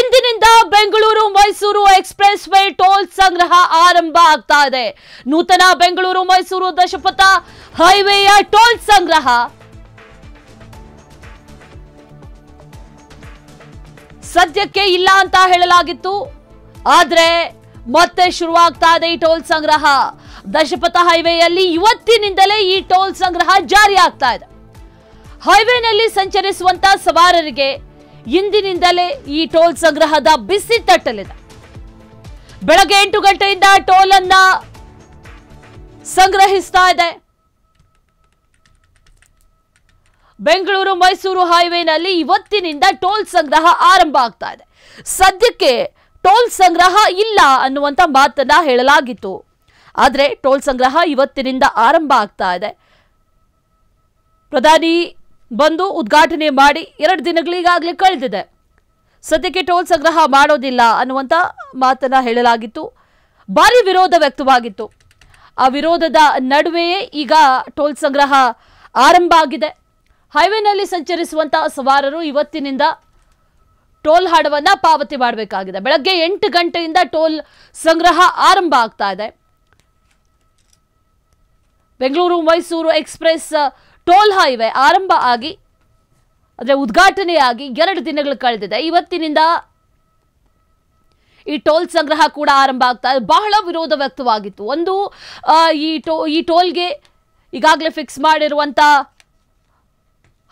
ಇಂದಿನಿಂದ Bengaluru Mysuru expressway toll ಸಂಗ್ರಹ ಆರಂಭ ಆಗ್ತಾ ಇದೆ ನೂತನ ಬೆಂಗಳೂರು ಮೈಸೂರು ದಶಪಥ ಹೈವೇಯ ಟೋಲ್ ಸಂಗ್ರಹ ಸದ್ಯಕ್ಕೆ ಇಲ್ಲ ಅಂತ ಹೇಳಲಾಗಿತ್ತು ಆದ್ರೆ ಮತ್ತೆ ಶುರುವಾಗ್ತಾ ಇದೆ ಈ ಟೋಲ್ ಸಂಗ್ರಹ ದಶಪಥ ಹೈವೇಯಲ್ಲಿ ಇವತ್ತಿನಿಂದಲೇ ಈ ಟೋಲ್ ಸಂಗ್ರಹ ಜಾರಿ ಆಗ್ತಾ ಇದೆ ಹೈವೇನಲ್ಲಿ ಸಂಚರಿಸುವಂತ ಸವಾರರಿಗೆ ಇಂದಿನಿಂದಲೇ ಈ ಟೋಲ್ ಸಂಗ್ರಹದ ಬಿಸಿ ತಟ್ಟಲಿದೆ ಬೆಳಗ್ಗೆ ಎಂಟು ಗಂಟೆಯಿಂದ ಟೋಲ್ ಅನ್ನ ಸಂಗ್ರಹಿಸ್ತಾ ಇದೆ ಬೆಂಗಳೂರು ಮೈಸೂರು ಹೈವೇನಲ್ಲಿ ಇವತ್ತಿನಿಂದ ಟೋಲ್ ಸಂಗ್ರಹ ಆರಂಭ ಆಗ್ತಾ ಇದೆ ಸದ್ಯಕ್ಕೆ ಟೋಲ್ ಸಂಗ್ರಹ ಇಲ್ಲ ಅನ್ನುವಂಥ ಮಾತನ್ನ ಹೇಳಲಾಗಿತ್ತು ಆದರೆ ಟೋಲ್ ಸಂಗ್ರಹ ಇವತ್ತಿನಿಂದ ಆರಂಭ ಆಗ್ತಾ ಇದೆ ಪ್ರಧಾನಿ ಬಂದು ಉದ್ಘಾಟನೆ ಮಾಡಿ ಎರಡು ದಿನಗಳಿಗಾಗಲೇ ಕಳೆದಿದೆ ಸದ್ಯಕ್ಕೆ ಟೋಲ್ ಸಂಗ್ರಹ ಮಾಡೋದಿಲ್ಲ ಅನ್ನುವಂಥ ಮಾತನ್ನ ಹೇಳಲಾಗಿತ್ತು ಭಾರಿ ವಿರೋಧ ವ್ಯಕ್ತವಾಗಿತ್ತು ಆ ವಿರೋಧದ ನಡುವೆಯೇ ಈಗ ಟೋಲ್ ಸಂಗ್ರಹ ಆರಂಭ ಆಗಿದೆ ಹೈವೇನಲ್ಲಿ ಸಂಚರಿಸುವಂಥ ಸವಾರರು ಇವತ್ತಿನಿಂದ ಟೋಲ್ ಹಣವನ್ನು ಪಾವತಿ ಮಾಡಬೇಕಾಗಿದೆ ಬೆಳಗ್ಗೆ ಎಂಟು ಗಂಟೆಯಿಂದ ಟೋಲ್ ಸಂಗ್ರಹ ಆರಂಭ ಆಗ್ತಾ ಇದೆ Bengaluru Mysuru express toll highway ಆರಂಭ ಆಗಿ ಅಂದರೆ ಉದ್ಘಾಟನೆಯಾಗಿ ಎರಡು ದಿನಗಳು ಕಳೆದಿದೆ ಇವತ್ತಿನಿಂದ ಈ ಟೋಲ್ ಸಂಗ್ರಹ ಕೂಡ ಆರಂಭ ಆಗ್ತಾ ಇದೆ ಬಹಳ ವಿರೋಧ ವ್ಯಕ್ತವಾಗಿತ್ತು ಒಂದು ಈ ಟೋ ಈ ಟೋಲ್ಗೆ ಈಗಾಗಲೇ ಫಿಕ್ಸ್ ಮಾಡಿರುವಂಥ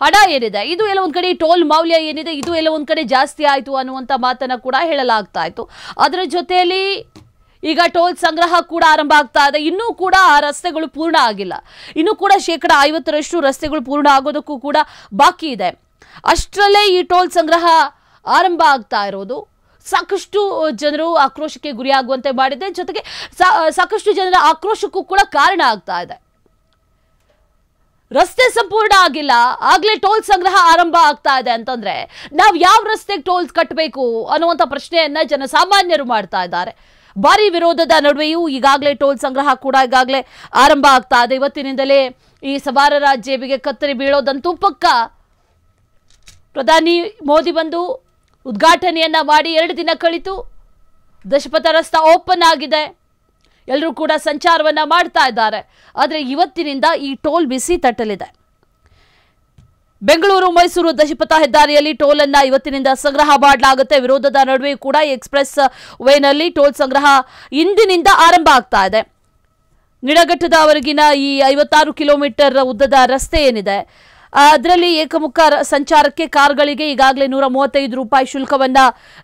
ಹಣ ಏನಿದೆ ಇದು ಎಲ್ಲ ಒಂದು ಕಡೆ ಟೋಲ್ ಮೌಲ್ಯ ಏನಿದೆ ಇದು ಎಲ್ಲ ಒಂದು ಕಡೆ ಜಾಸ್ತಿ ಆಯಿತು ಅನ್ನುವಂಥ ಮಾತನ್ನು ಕೂಡ ಹೇಳಲಾಗ್ತಾ ಇತ್ತು ಅದರ ಜೊತೆಯಲ್ಲಿ ಈಗ ಟೋಲ್ ಸಂಗ್ರಹ ಕೂಡ ಆರಂಭ ಆಗ್ತಾ ಇದೆ ಇನ್ನೂ ಕೂಡ ಆ ರಸ್ತೆಗಳು ಪೂರ್ಣ ಆಗಿಲ್ಲ ಇನ್ನೂ ಕೂಡ ಶೇಕಡ ಐವತ್ತರಷ್ಟು ರಸ್ತೆಗಳು ಪೂರ್ಣ ಆಗೋದಕ್ಕೂ ಕೂಡ ಬಾಕಿ ಇದೆ ಅಷ್ಟರಲ್ಲೇ ಈ ಟೋಲ್ ಸಂಗ್ರಹ ಆರಂಭ ಆಗ್ತಾ ಇರೋದು ಸಾಕಷ್ಟು ಜನರು ಆಕ್ರೋಶಕ್ಕೆ ಗುರಿಯಾಗುವಂತೆ ಮಾಡಿದೆ ಜೊತೆಗೆ ಸಾಕಷ್ಟು ಜನರ ಆಕ್ರೋಶಕ್ಕೂ ಕೂಡ ಕಾರಣ ಆಗ್ತಾ ಇದೆ ರಸ್ತೆ ಸಂಪೂರ್ಣ ಆಗಿಲ್ಲ ಆಗ್ಲೇ ಟೋಲ್ ಸಂಗ್ರಹ ಆರಂಭ ಆಗ್ತಾ ಇದೆ ಅಂತಂದ್ರೆ ನಾವು ಯಾವ ರಸ್ತೆಗೆ ಟೋಲ್ಸ್ ಕಟ್ಟಬೇಕು ಅನ್ನುವಂಥ ಪ್ರಶ್ನೆಯನ್ನ ಜನಸಾಮಾನ್ಯರು ಮಾಡ್ತಾ ಇದ್ದಾರೆ ಭಾರಿ ವಿರೋಧದ ನಡುವೆಯೂ ಈಗಾಗಲೇ ಟೋಲ್ ಸಂಗ್ರಹ ಕೂಡ ಈಗಾಗಲೇ ಆರಂಭ ಆಗ್ತಾ ಇದೆ ಇವತ್ತಿನಿಂದಲೇ ಈ ಸವಾರರ ಜೇಬಿಗೆ ಕತ್ತರಿ ಬೀಳೋದಂತೂ ಪಕ್ಕ ಪ್ರಧಾನಿ ಮೋದಿ ಬಂದು ಉದ್ಘಾಟನೆಯನ್ನ ಮಾಡಿ ಎರಡು ದಿನ ಕಳಿತು ದಶಪಥ ರಸ್ತೆ ಓಪನ್ ಆಗಿದೆ ಎಲ್ಲರೂ ಕೂಡ ಸಂಚಾರವನ್ನ ಮಾಡ್ತಾ ಇದ್ದಾರೆ ಆದರೆ ಇವತ್ತಿನಿಂದ ಈ ಟೋಲ್ ಬಿಸಿ ತಟ್ಟಲಿದೆ ಬೆಂಗಳೂರು ಮೈಸೂರು ದಶಪಥ ಹೆದ್ದಾರಿಯಲ್ಲಿ ಟೋಲ್ ಅನ್ನ ಇವತ್ತಿನಿಂದ ಸಂಗ್ರಹ ಮಾಡಲಾಗುತ್ತೆ ವಿರೋಧದ ನಡುವೆಯೂ ಕೂಡ ಎಕ್ಸ್ಪ್ರೆಸ್ ವೇನಲ್ಲಿ ಟೋಲ್ ಸಂಗ್ರಹ ಇಂದಿನಿಂದ ಆರಂಭ ಆಗ್ತಾ ಇದೆ ನಿಡಘಟ್ಟದವರೆಗಿನ ಈ ಐವತ್ತಾರು ಕಿಲೋಮೀಟರ್ ಉದ್ದದ ರಸ್ತೆ ಏನಿದೆ ಅದರಲ್ಲಿ ಏಕಮುಖ ಸಂಚಾರಕ್ಕೆ ಕಾರ್ಗಳಿಗೆ ಈಗಾಗಲೇ ನೂರ ಮೂವತ್ತೈದು ರೂಪಾಯಿ ಶುಲ್ಕವನ್ನ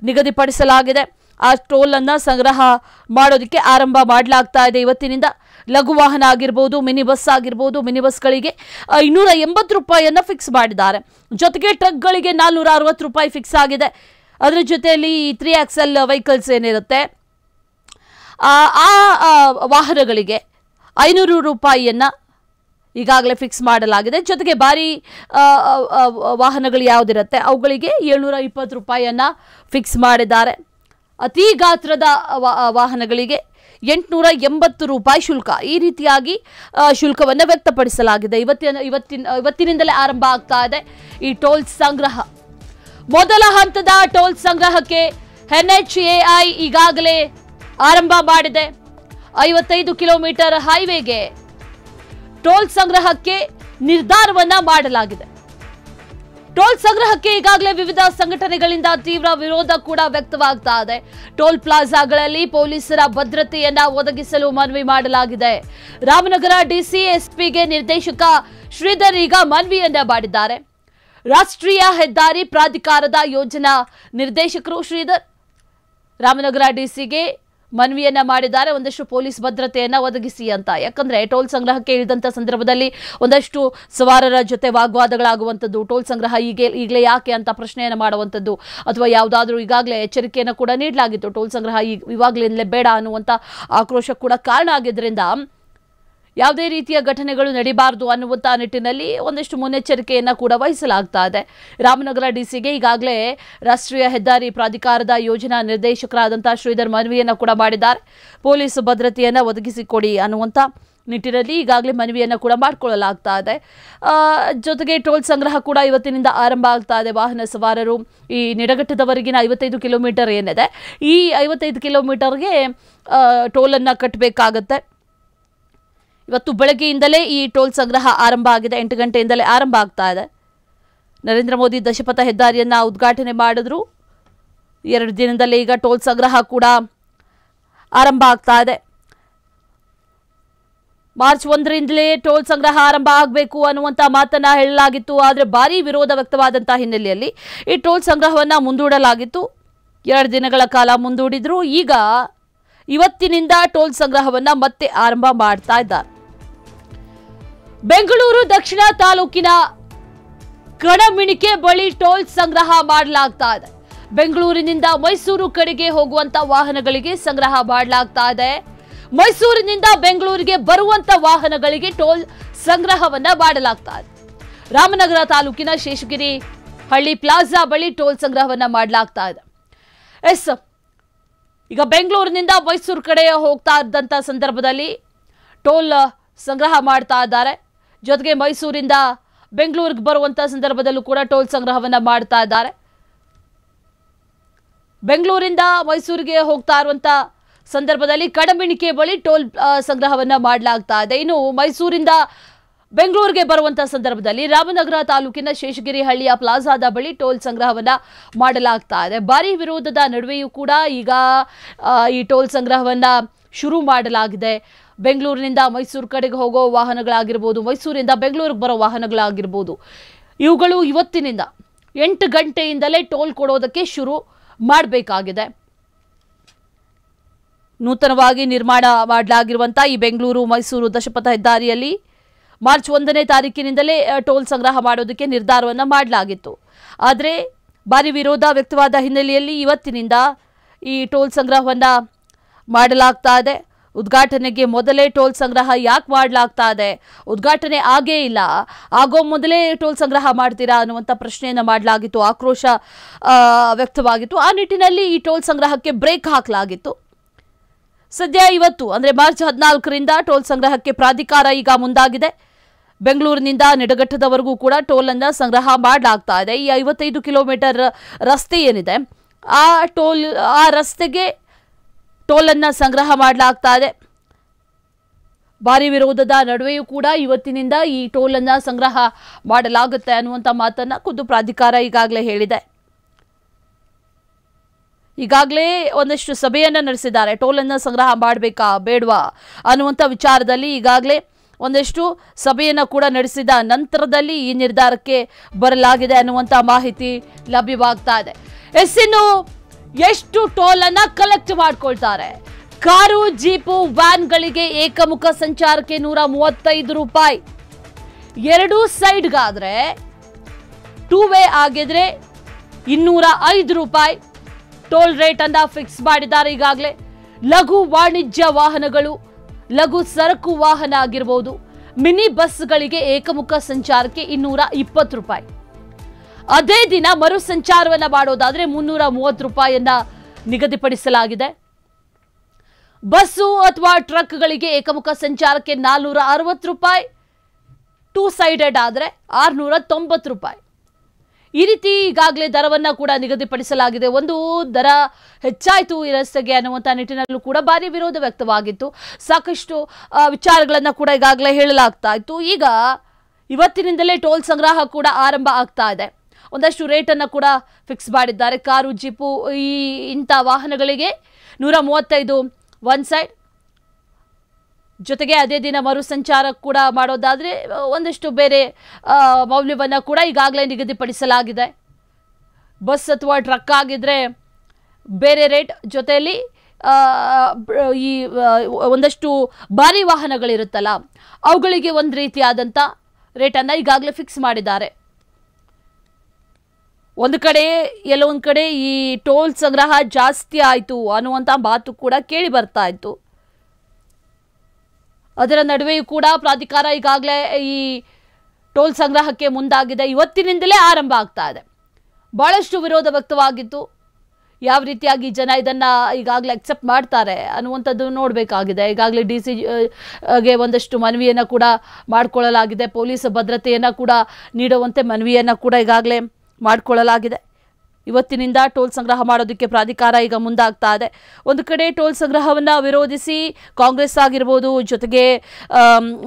ನಿಗದಿಪಡಿಸಲಾಗಿದೆ ಆ ಟೋಲ್ ಅನ್ನ ಸಂಗ್ರಹ ಮಾಡೋದಕ್ಕೆ ಆರಂಭ ಮಾಡಲಾಗ್ತಾ ಇದೆ ಇವತ್ತಿನಿಂದ ಲಘು ವಾಹನ ಆಗಿರ್ಬೋದು ಮಿನಿ ಬಸ್ ಆಗಿರ್ಬೋದು ಮಿನಿ ಬಸ್ಗಳಿಗೆ ಇನ್ನೂರ ಎಂಬತ್ತು ರೂಪಾಯಿಯನ್ನು ಫಿಕ್ಸ್ ಮಾಡಿದ್ದಾರೆ ಜೊತೆಗೆ ಟ್ರಕ್ಗಳಿಗೆ ನಾಲ್ನೂರ ಅರವತ್ತು ರೂಪಾಯಿ ಫಿಕ್ಸ್ ಆಗಿದೆ ಅದರ ಜೊತೆಯಲ್ಲಿ ತ್ರೀ ಆಕ್ಸೆಲ್ ವೆಹಿಕಲ್ಸ್ ಏನಿರುತ್ತೆ ಆ ವಾಹನಗಳಿಗೆ ಐನೂರು ರೂಪಾಯಿಯನ್ನು ಈಗಾಗಲೇ ಫಿಕ್ಸ್ ಮಾಡಲಾಗಿದೆ ಜೊತೆಗೆ ಭಾರಿ ವಾಹನಗಳು ಯಾವುದಿರುತ್ತೆ ಅವುಗಳಿಗೆ ಏಳ್ನೂರ ಇಪ್ಪತ್ತು ರೂಪಾಯಿಯನ್ನು ಫಿಕ್ಸ್ ಮಾಡಿದ್ದಾರೆ ಅತಿ ಗಾತ್ರದ ವಾಹನಗಳಿಗೆ ಎಂಟುನೂರ ಎಂಬತ್ತು ರೂಪಾಯಿ ಶುಲ್ಕ ಈ ರೀತಿಯಾಗಿ ಶುಲ್ಕವನ್ನು ವ್ಯಕ್ತಪಡಿಸಲಾಗಿದೆ ಇವತ್ತಿನ ಇವತ್ತಿನ ಇವತ್ತಿನಿಂದಲೇ ಆರಂಭ ಆಗ್ತಾ ಇದೆ ಈ ಟೋಲ್ ಸಂಗ್ರಹ ಮೊದಲ ಹಂತದ ಟೋಲ್ ಸಂಗ್ರಹಕ್ಕೆ ಎಐ ಈಗಾಗಲೇ ಆರಂಭ ಮಾಡಿದೆ ಐವತ್ತೈದು ಕಿಲೋಮೀಟರ್ ಹೈವೇಗೆ ಟೋಲ್ ಸಂಗ್ರಹಕ್ಕೆ ನಿರ್ಧಾರವನ್ನು ಮಾಡಲಾಗಿದೆ ಟೋಲ್ ಸಂಗ್ರಹಕ್ಕೆ ಈಗಾಗಲೇ ವಿವಿಧ ಸಂಘಟನೆಗಳಿಂದ ತೀವ್ರ ವಿರೋಧ ಕೂಡ ವ್ಯಕ್ತವಾಗ್ತಾ ಇದೆ ಟೋಲ್ ಪ್ಲಾಜಾಗಳಲ್ಲಿ ಪೊಲೀಸರ ಭದ್ರತೆಯನ್ನ ಒದಗಿಸಲು ಮನವಿ ಮಾಡಲಾಗಿದೆ ರಾಮನಗರ ಡಿಸಿ ಎಸ್ಪಿಗೆ ನಿರ್ದೇಶಕ ಶ್ರೀಧರ್ ಈಗ ಮನವಿಯನ್ನ ಮಾಡಿದ್ದಾರೆ ರಾಷ್ಟ್ರೀಯ ಹೆದ್ದಾರಿ ಪ್ರಾಧಿಕಾರದ ಯೋಜನಾ ನಿರ್ದೇಶಕರು ಶ್ರೀಧರ್ ರಾಮನಗರ ಡಿಸಿಗೆ ಮನವಿಯನ್ನ ಮಾಡಿದ್ದಾರೆ ಒಂದಷ್ಟು ಪೊಲೀಸ್ ಭದ್ರತೆಯನ್ನ ಒದಗಿಸಿ ಅಂತ ಯಾಕಂದ್ರೆ ಟೋಲ್ ಸಂಗ್ರಹಕ್ಕೆ ಇಳಿದಂತ ಸಂದರ್ಭದಲ್ಲಿ ಒಂದಷ್ಟು ಸವಾರರ ಜೊತೆ ವಾಗ್ವಾದಗಳಾಗುವಂಥದ್ದು ಟೋಲ್ ಸಂಗ್ರಹ ಈಗ ಈಗಲೇ ಯಾಕೆ ಅಂತ ಪ್ರಶ್ನೆಯನ್ನು ಮಾಡುವಂಥದ್ದು ಅಥವಾ ಯಾವುದಾದ್ರೂ ಈಗಾಗಲೇ ಎಚ್ಚರಿಕೆಯನ್ನು ಕೂಡ ನೀಡಲಾಗಿತ್ತು ಟೋಲ್ ಸಂಗ್ರಹ ಇವಾಗಲಿಂದಲೇ ಬೇಡ ಅನ್ನುವಂಥ ಆಕ್ರೋಶ ಕೂಡ ಕಾರಣ ಆಗಿದ್ದರಿಂದ ಯಾವುದೇ ರೀತಿಯ ಘಟನೆಗಳು ನಡೀಬಾರದು ಅನ್ನುವಂಥ ನಿಟ್ಟಿನಲ್ಲಿ ಒಂದಿಷ್ಟು ಮುನ್ನೆಚ್ಚರಿಕೆಯನ್ನು ಕೂಡ ವಹಿಸಲಾಗ್ತಾ ಇದೆ ರಾಮನಗರ ಡಿಸಿಗೆ ಈಗಾಗಲೇ ರಾಷ್ಟ್ರೀಯ ಹೆದ್ದಾರಿ ಪ್ರಾಧಿಕಾರದ ಯೋಜನಾ ನಿರ್ದೇಶಕರಾದಂಥ ಶ್ರೀಧರ್ ಮನವಿಯನ್ನು ಕೂಡ ಮಾಡಿದ್ದಾರೆ ಪೊಲೀಸ್ ಭದ್ರತೆಯನ್ನು ಒದಗಿಸಿಕೊಡಿ ಅನ್ನುವಂಥ ನಿಟ್ಟಿನಲ್ಲಿ ಈಗಾಗಲೇ ಮನವಿಯನ್ನು ಕೂಡ ಮಾಡಿಕೊಳ್ಳಲಾಗ್ತಾ ಇದೆ ಜೊತೆಗೆ ಟೋಲ್ ಸಂಗ್ರಹ ಕೂಡ ಇವತ್ತಿನಿಂದ ಆರಂಭ ಆಗ್ತಾ ಇದೆ ವಾಹನ ಸವಾರರು ಈ ನಿಡಘಟ್ಟದವರೆಗಿನ ಐವತ್ತೈದು ಕಿಲೋಮೀಟರ್ ಏನಿದೆ ಈ ಐವತ್ತೈದು ಕಿಲೋಮೀಟರ್ಗೆ ಟೋಲನ್ನು ಕಟ್ಟಬೇಕಾಗತ್ತೆ ಇವತ್ತು ಬೆಳಗ್ಗೆಯಿಂದಲೇ ಈ ಟೋಲ್ ಸಂಗ್ರಹ ಆರಂಭ ಆಗಿದೆ ಎಂಟು ಗಂಟೆಯಿಂದಲೇ ಆರಂಭ ಆಗ್ತಾ ಇದೆ ನರೇಂದ್ರ ಮೋದಿ ದಶಪಥ ಹೆದ್ದಾರಿಯನ್ನು ಉದ್ಘಾಟನೆ ಮಾಡಿದ್ರು ಎರಡು ದಿನದಲ್ಲೇ ಈಗ ಟೋಲ್ ಸಂಗ್ರಹ ಕೂಡ ಆರಂಭ ಆಗ್ತಾ ಇದೆ ಮಾರ್ಚ್ ಒಂದರಿಂದಲೇ ಟೋಲ್ ಸಂಗ್ರಹ ಆರಂಭ ಆಗಬೇಕು ಅನ್ನುವಂಥ ಮಾತನ್ನು ಹೇಳಲಾಗಿತ್ತು ಆದರೆ ಭಾರೀ ವಿರೋಧ ವ್ಯಕ್ತವಾದಂಥ ಹಿನ್ನೆಲೆಯಲ್ಲಿ ಈ ಟೋಲ್ ಸಂಗ್ರಹವನ್ನು ಮುಂದೂಡಲಾಗಿತ್ತು ಎರಡು ದಿನಗಳ ಕಾಲ ಮುಂದೂಡಿದ್ರು ಈಗ ಇವತ್ತಿನಿಂದ ಟೋಲ್ ಸಂಗ್ರಹವನ್ನು ಮತ್ತೆ ಆರಂಭ ಮಾಡ್ತಾ ಇದ್ದಾರೆ ಬೆಂಗಳೂರು ದಕ್ಷಿಣ ತಾಲೂಕಿನ ಕಣಮಿಣಿಕೆ ಬಳಿ ಟೋಲ್ ಸಂಗ್ರಹ ಮಾಡಲಾಗ್ತಾ ಇದೆ ಬೆಂಗಳೂರಿನಿಂದ ಮೈಸೂರು ಕಡೆಗೆ ಹೋಗುವಂತ ವಾಹನಗಳಿಗೆ ಸಂಗ್ರಹ ಮಾಡಲಾಗ್ತಾ ಇದೆ ಮೈಸೂರಿನಿಂದ ಬೆಂಗಳೂರಿಗೆ ಬರುವಂತ ವಾಹನಗಳಿಗೆ ಟೋಲ್ ಸಂಗ್ರಹವನ್ನ ಮಾಡಲಾಗ್ತಾ ಇದೆ ರಾಮನಗರ ತಾಲೂಕಿನ ಶೇಷಗಿರಿ ಹಳ್ಳಿ ಪ್ಲಾಜಾ ಬಳಿ ಟೋಲ್ ಸಂಗ್ರಹವನ್ನ ಮಾಡಲಾಗ್ತಾ ಇದೆ ಎಸ್ ಈಗ ಬೆಂಗಳೂರಿನಿಂದ ಮೈಸೂರು ಕಡೆ ಹೋಗ್ತಾ ಇದ್ದಂಥ ಸಂದರ್ಭದಲ್ಲಿ ಟೋಲ್ ಸಂಗ್ರಹ ಮಾಡ್ತಾ ಇದ್ದಾರೆ ಜೊತೆಗೆ ಮೈಸೂರಿಂದ ಬೆಂಗಳೂರಿಗೆ ಬರುವಂತಹ ಸಂದರ್ಭದಲ್ಲೂ ಕೂಡ ಟೋಲ್ ಸಂಗ್ರಹವನ್ನ ಮಾಡ್ತಾ ಇದ್ದಾರೆ ಬೆಂಗಳೂರಿಂದ ಮೈಸೂರಿಗೆ ಹೋಗ್ತಾ ಇರುವಂತ ಸಂದರ್ಭದಲ್ಲಿ ಕಡಮಿಣಿಕೆ ಬಳಿ ಟೋಲ್ ಸಂಗ್ರಹವನ್ನ ಮಾಡಲಾಗ್ತಾ ಇದೆ ಇನ್ನು ಮೈಸೂರಿಂದ ಬೆಂಗಳೂರಿಗೆ ಬರುವಂತಹ ಸಂದರ್ಭದಲ್ಲಿ ರಾಮನಗರ ತಾಲೂಕಿನ ಶೇಷಗಿರಿ ಹಳ್ಳಿಯ ಪ್ಲಾಜಾದ ಬಳಿ ಟೋಲ್ ಸಂಗ್ರಹವನ್ನ ಮಾಡಲಾಗ್ತಾ ಇದೆ ಭಾರಿ ವಿರೋಧದ ನಡುವೆಯೂ ಕೂಡ ಈಗ ಈ ಟೋಲ್ ಸಂಗ್ರಹವನ್ನ ಶುರು ಮಾಡಲಾಗಿದೆ ಬೆಂಗಳೂರಿನಿಂದ ಮೈಸೂರು ಕಡೆಗೆ ಹೋಗೋ ವಾಹನಗಳಾಗಿರ್ಬೋದು ಮೈಸೂರಿಂದ ಬೆಂಗಳೂರಿಗೆ ಬರೋ ವಾಹನಗಳಾಗಿರ್ಬೋದು ಇವುಗಳು ಇವತ್ತಿನಿಂದ ಎಂಟು ಗಂಟೆಯಿಂದಲೇ ಟೋಲ್ ಕೊಡೋದಕ್ಕೆ ಶುರು ಮಾಡಬೇಕಾಗಿದೆ ನೂತನವಾಗಿ ನಿರ್ಮಾಣ ಮಾಡಲಾಗಿರುವಂಥ ಈ ಬೆಂಗಳೂರು ಮೈಸೂರು ದಶಪಥ ಹೆದ್ದಾರಿಯಲ್ಲಿ ಮಾರ್ಚ್ ಒಂದನೇ ತಾರೀಕಿನಿಂದಲೇ ಟೋಲ್ ಸಂಗ್ರಹ ಮಾಡೋದಕ್ಕೆ ನಿರ್ಧಾರವನ್ನು ಮಾಡಲಾಗಿತ್ತು ಆದರೆ ಭಾರಿ ವಿರೋಧ ವ್ಯಕ್ತವಾದ ಹಿನ್ನೆಲೆಯಲ್ಲಿ ಇವತ್ತಿನಿಂದ ಈ ಟೋಲ್ ಸಂಗ್ರಹವನ್ನು ಮಾಡಲಾಗ್ತಾ ಇದೆ ಉದ್ಘಾಟನೆಗೆ ಮೊದಲೇ ಟೋಲ್ ಸಂಗ್ರಹ ಯಾಕೆ ಮಾಡಲಾಗ್ತಾ ಇದೆ ಉದ್ಘಾಟನೆ ಆಗೇ ಇಲ್ಲ ಆಗೋ ಮೊದಲೇ ಟೋಲ್ ಸಂಗ್ರಹ ಮಾಡ್ತೀರಾ ಅನ್ನುವಂಥ ಪ್ರಶ್ನೆಯನ್ನು ಮಾಡಲಾಗಿತ್ತು ಆಕ್ರೋಶ ವ್ಯಕ್ತವಾಗಿತ್ತು ಆ ನಿಟ್ಟಿನಲ್ಲಿ ಈ ಟೋಲ್ ಸಂಗ್ರಹಕ್ಕೆ ಬ್ರೇಕ್ ಹಾಕಲಾಗಿತ್ತು ಸದ್ಯ ಇವತ್ತು ಅಂದರೆ ಮಾರ್ಚ್ ಹದಿನಾಲ್ಕರಿಂದ ಟೋಲ್ ಸಂಗ್ರಹಕ್ಕೆ ಪ್ರಾಧಿಕಾರ ಈಗ ಮುಂದಾಗಿದೆ ಬೆಂಗಳೂರಿನಿಂದ ನೆಡಗಟ್ಟದವರೆಗೂ ಕೂಡ ಟೋಲನ್ನು ಸಂಗ್ರಹ ಮಾಡಲಾಗ್ತಾ ಇದೆ ಈ ಐವತ್ತೈದು ಕಿಲೋಮೀಟರ್ ರಸ್ತೆ ಏನಿದೆ ಆ ಟೋಲ್ ಆ ರಸ್ತೆಗೆ ಟೋಲನ್ನು ಸಂಗ್ರಹ ಮಾಡಲಾಗ್ತಾ ಇದೆ ಭಾರಿ ವಿರೋಧದ ನಡುವೆಯೂ ಕೂಡ ಇವತ್ತಿನಿಂದ ಈ ಟೋಲನ್ನು ಸಂಗ್ರಹ ಮಾಡಲಾಗುತ್ತೆ ಅನ್ನುವಂಥ ಮಾತನ್ನು ಖುದ್ದು ಪ್ರಾಧಿಕಾರ ಈಗಾಗಲೇ ಹೇಳಿದೆ ಈಗಾಗಲೇ ಒಂದಷ್ಟು ಸಭೆಯನ್ನು ನಡೆಸಿದ್ದಾರೆ ಟೋಲನ್ನು ಸಂಗ್ರಹ ಮಾಡಬೇಕಾ ಬೇಡವಾ ಅನ್ನುವಂಥ ವಿಚಾರದಲ್ಲಿ ಈಗಾಗಲೇ ಒಂದಷ್ಟು ಸಭೆಯನ್ನು ಕೂಡ ನಡೆಸಿದ ನಂತರದಲ್ಲಿ ಈ ನಿರ್ಧಾರಕ್ಕೆ ಬರಲಾಗಿದೆ ಅನ್ನುವಂಥ ಮಾಹಿತಿ ಲಭ್ಯವಾಗ್ತಾ ಇದೆ ಎಸ್ ಇನ್ನು ಎಷ್ಟು ಟೋಲ್ ಅನ್ನ ಕಲೆಕ್ಟ್ ಮಾಡ್ಕೊಳ್ತಾರೆ ಕಾರು ಜೀಪು ವ್ಯಾನ್ಗಳಿಗೆ ಏಕಮುಖ ಸಂಚಾರಕ್ಕೆ ನೂರ ಮೂವತ್ತೈದು ರೂಪಾಯಿ ಎರಡು ಸೈಡ್ಗಾದ್ರೆ ಟೂ ವೇ ಆಗಿದ್ರೆ ಇನ್ನೂರ ಐದು ರೂಪಾಯಿ ಟೋಲ್ ರೇಟ್ ಅನ್ನ ಫಿಕ್ಸ್ ಮಾಡಿದ್ದಾರೆ ಈಗಾಗಲೇ ಲಘು ವಾಣಿಜ್ಯ ವಾಹನಗಳು ಲಘು ಸರಕು ವಾಹನ ಆಗಿರ್ಬೋದು ಮಿನಿ ಬಸ್ಗಳಿಗೆ ಏಕಮುಖ ಸಂಚಾರಕ್ಕೆ ಇನ್ನೂರ ಇಪ್ಪತ್ತು ರೂಪಾಯಿ ಅದೇ ದಿನ ಮರು ಸಂಚಾರವನ್ನ ಮಾಡೋದಾದ್ರೆ ಮುನ್ನೂರ ಮೂವತ್ತು ರೂಪಾಯಿಯನ್ನ ನಿಗದಿಪಡಿಸಲಾಗಿದೆ ಬಸ್ಸು ಅಥವಾ ಟ್ರಕ್ಗಳಿಗೆ ಏಕಮುಖ ಸಂಚಾರಕ್ಕೆ ನಾಲ್ನೂರ ಅರವತ್ತು ರೂಪಾಯಿ ಟೂ ಸೈಡೆಡ್ ಆದರೆ ಆರುನೂರ ತೊಂಬತ್ತು ರೂಪಾಯಿ ಈ ರೀತಿ ಈಗಾಗಲೇ ದರವನ್ನು ಕೂಡ ನಿಗದಿಪಡಿಸಲಾಗಿದೆ ಒಂದು ದರ ಹೆಚ್ಚಾಯಿತು ಈ ರಸ್ತೆಗೆ ಅನ್ನುವಂಥ ನಿಟ್ಟಿನಲ್ಲೂ ಕೂಡ ಭಾರಿ ವಿರೋಧ ವ್ಯಕ್ತವಾಗಿತ್ತು ಸಾಕಷ್ಟು ವಿಚಾರಗಳನ್ನು ಕೂಡ ಈಗಾಗಲೇ ಹೇಳಲಾಗ್ತಾ ಇತ್ತು ಈಗ ಇವತ್ತಿನಿಂದಲೇ ಟೋಲ್ ಸಂಗ್ರಹ ಕೂಡ ಆರಂಭ ಆಗ್ತಾ ಇದೆ ಒಂದಷ್ಟು ರೇಟನ್ನು ಕೂಡ ಫಿಕ್ಸ್ ಮಾಡಿದ್ದಾರೆ ಕಾರು ಜಿಪ್ಪು ಈ ಇಂಥ ವಾಹನಗಳಿಗೆ ನೂರ ಮೂವತ್ತೈದು ಒನ್ ಸೈಡ್ ಜೊತೆಗೆ ಅದೇ ದಿನ ಮರು ಸಂಚಾರ ಕೂಡ ಮಾಡೋದಾದರೆ ಒಂದಷ್ಟು ಬೇರೆ ಮೌಲ್ಯವನ್ನು ಕೂಡ ಈಗಾಗಲೇ ನಿಗದಿಪಡಿಸಲಾಗಿದೆ ಬಸ್ ಅಥವಾ ಟ್ರಕ್ ಆಗಿದ್ರೆ ಬೇರೆ ರೇಟ್ ಜೊತೆಯಲ್ಲಿ ಈ ಒಂದಷ್ಟು ಭಾರಿ ವಾಹನಗಳಿರುತ್ತಲ್ಲ ಅವುಗಳಿಗೆ ಒಂದು ರೀತಿಯಾದಂಥ ರೇಟನ್ನು ಈಗಾಗಲೇ ಫಿಕ್ಸ್ ಮಾಡಿದ್ದಾರೆ ಒಂದು ಕಡೆ ಎಲ್ಲೊಂದು ಕಡೆ ಈ ಟೋಲ್ ಸಂಗ್ರಹ ಜಾಸ್ತಿ ಆಯಿತು ಅನ್ನುವಂಥ ಮಾತು ಕೂಡ ಕೇಳಿ ಬರ್ತಾ ಇತ್ತು ಅದರ ನಡುವೆಯೂ ಕೂಡ ಪ್ರಾಧಿಕಾರ ಈಗಾಗಲೇ ಈ ಟೋಲ್ ಸಂಗ್ರಹಕ್ಕೆ ಮುಂದಾಗಿದೆ ಇವತ್ತಿನಿಂದಲೇ ಆರಂಭ ಆಗ್ತಾ ಇದೆ ಭಾಳಷ್ಟು ವಿರೋಧ ವ್ಯಕ್ತವಾಗಿತ್ತು ಯಾವ ರೀತಿಯಾಗಿ ಜನ ಇದನ್ನು ಈಗಾಗಲೇ ಅಕ್ಸೆಪ್ಟ್ ಮಾಡ್ತಾರೆ ಅನ್ನುವಂಥದ್ದು ನೋಡಬೇಕಾಗಿದೆ ಈಗಾಗಲೇ ಡಿ ಸಿ ಗೆ ಒಂದಷ್ಟು ಮನವಿಯನ್ನು ಕೂಡ ಮಾಡಿಕೊಳ್ಳಲಾಗಿದೆ ಪೊಲೀಸ್ ಭದ್ರತೆಯನ್ನು ಕೂಡ ನೀಡುವಂತೆ ಮನವಿಯನ್ನು ಕೂಡ ಈಗಾಗಲೇ ಮಾಡಿಕೊಳ್ಳಲಾಗಿದೆ ಇವತ್ತಿನಿಂದ ಟೋಲ್ ಸಂಗ್ರಹ ಮಾಡೋದಕ್ಕೆ ಪ್ರಾಧಿಕಾರ ಈಗ ಮುಂದಾಗ್ತಾ ಇದೆ ಒಂದು ಕಡೆ ಟೋಲ್ ಸಂಗ್ರಹವನ್ನು ವಿರೋಧಿಸಿ ಕಾಂಗ್ರೆಸ್ ಆಗಿರ್ಬೋದು ಜೊತೆಗೆ